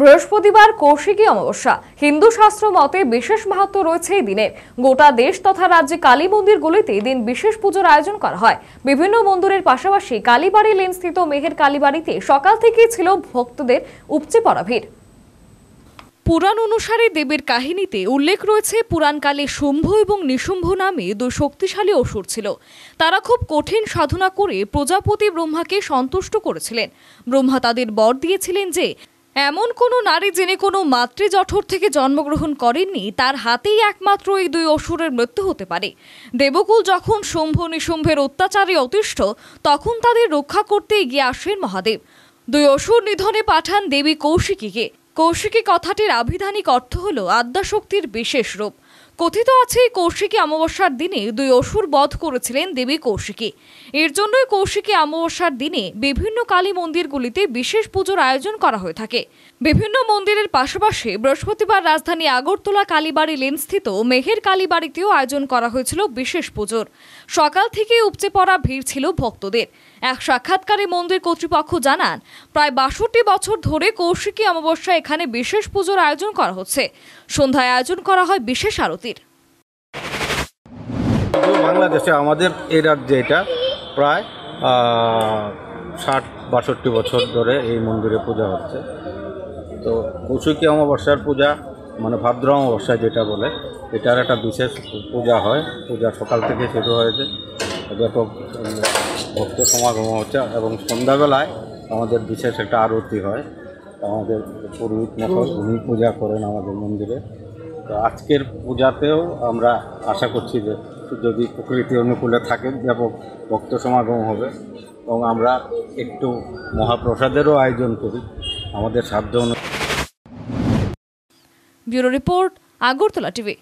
বৃহস্পতিবার কৌশিকী অমাবস্যা হিন্দু শাস্ত্র মতে বিশেষ মাহাত্ম রয়েছে এই দিনে গোটা দেশ তথা রাজ্যে কালী মন্দিরগুলিতে এই দিন বিশেষ পুজোর আয়োজন করা হয় বিভিন্ন মন্দিরের পাশাপাশি কালীবাড়ি লেন স্থিত মেহের কালীবাড়িতে সকাল থেকেই ছিল ভক্তদের উপচে পড়া ভিড় পুরাণ অনুসারে দেবের কাহিনীতে উল্লেখ রয়েছে পুরাণকালে শুম্ভ এবং নিশুম্ভ নামে দুই শক্তিশালী অসুর ছিল তারা খুব কঠিন সাধনা করে প্রজাপতি ব্রহ্মাকে সন্তুষ্ট করেছিলেন ব্রহ্মা তাদের বর দিয়েছিলেন যে এমন কোনো নারী যিনি কোনো মাতৃজঠর থেকে জন্মগ্রহণ করেননি তার হাতেই একমাত্র এই দুই অসুরের মৃত্যু হতে পারে দেবকুল যখন শুম্ভ নিশুম্ভের অত্যাচারে অতিষ্ঠ তখন তাদের রক্ষা করতে এগিয়ে আসেন মহাদেব দুই অসুর নিধনে পাঠান দেবী কৌশিকীকে কৌশিকী কথাটির আভিধানিক অর্থ হল আদ্যাশক্তির বিশেষ রূপ কথিত আছে কৌশিকী অমাবস্যার দিনে দুই অসুর বধ করেছিলেন দেবী কৌশিকী এর জন্যই কৌশিকী অমাবস্যার দিনে বিভিন্ন কালী মন্দিরগুলিতে বিশেষ পুজোর আয়োজন করা হয়ে থাকে বিভিন্ন মন্দিরের পাশাপাশি বৃহস্পতিবার রাজধানী আগরতলা কালীবাড়ি লেনস্থিত মেহের কালীবাড়িতেও আয়োজন করা হয়েছিল বিশেষ পুজোর সকাল থেকে উপচে পড়া ভিড় ছিল ভক্তদের এক সাক্ষাৎকারে মন্দির কর্তৃপক্ষ জানান প্রায় বাষট্টি বছর ধরে কৌশিকী অমাবস্যা এখানে বিশেষ পুজোর আয়োজন করা হচ্ছে সন্ধ্যায় আয়োজন করা হয় বিশেষ আরতি বাংলাদেশে আমাদের এই রাজ্যে এটা প্রায় ষাট বাষট্টি বছর ধরে এই মন্দিরে পূজা হচ্ছে তো কৌশিকী অমাবস্যার পূজা মানে ভাদ্র অমাবস্যা যেটা বলে এটার একটা বিশেষ পূজা হয় পূজা সকাল থেকে শুরু হয়েছে ব্যাপক ভক্ত সমাগম হচ্ছে এবং সন্ধ্যাবেলায় আমাদের বিশেষ একটা আরতি হয় আমাদের পুরোহিত মতো উনি পূজা করেন আমাদের মন্দিরে তো আজকের পূজাতেও আমরা আশা করছি যে যদি প্রকৃতি অনুকূলে থাকে ব্যাপক ভক্ত সমাগম হবে এবং আমরা একটু মহাপ্রসাদেরও আয়োজন করি আমাদের সাধ্য অনুযায়ী ব্যুরো রিপোর্ট আগরতলা টিভি